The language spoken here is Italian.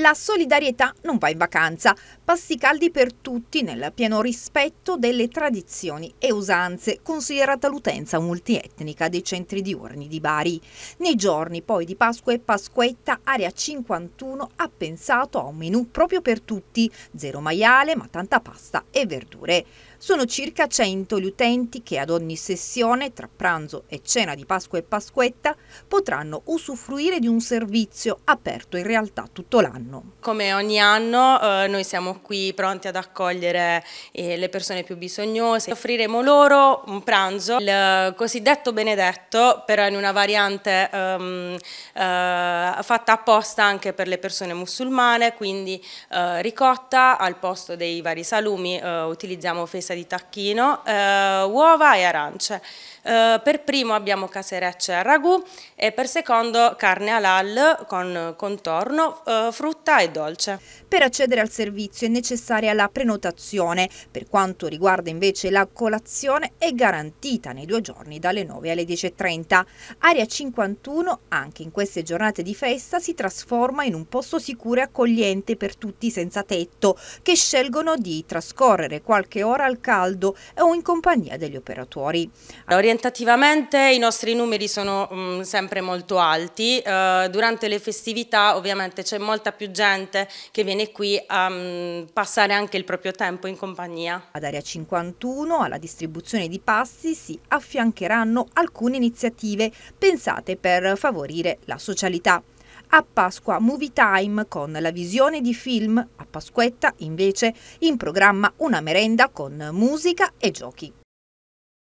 La solidarietà non va in vacanza, Pasti caldi per tutti nel pieno rispetto delle tradizioni e usanze, considerata l'utenza multietnica dei centri diurni di Bari. Nei giorni poi di Pasqua e Pasquetta, Area 51 ha pensato a un menù proprio per tutti, zero maiale ma tanta pasta e verdure. Sono circa 100 gli utenti che ad ogni sessione, tra pranzo e cena di Pasqua e Pasquetta, potranno usufruire di un servizio aperto in realtà tutto l'anno. Come ogni anno eh, noi siamo qui pronti ad accogliere eh, le persone più bisognose. Offriremo loro un pranzo, il cosiddetto benedetto, però in una variante ehm, eh, fatta apposta anche per le persone musulmane, quindi eh, ricotta al posto dei vari salumi eh, utilizziamo fesa salsa di tacchino, eh, uova e arance. Eh, per primo abbiamo caserecce a ragù e per secondo carne halal con contorno, eh, frutta e dolce. Per accedere al servizio è necessaria la prenotazione, per quanto riguarda invece la colazione è garantita nei due giorni dalle 9 alle 10.30. Area 51 anche in queste giornate di festa si trasforma in un posto sicuro e accogliente per tutti senza tetto che scelgono di trascorrere qualche ora al caldo o in compagnia degli operatori. Orientativamente i nostri numeri sono mh, mm, sempre molto alti, uh, durante le festività ovviamente c'è molta più gente che viene qui a mh, mm, passare anche il proprio tempo in compagnia. Ad Area 51 alla distribuzione di pasti si affiancheranno alcune iniziative pensate per favorire la socialità. A Pasqua Movie Time con la visione di film, a Pasquetta invece in programma una merenda con musica e giochi.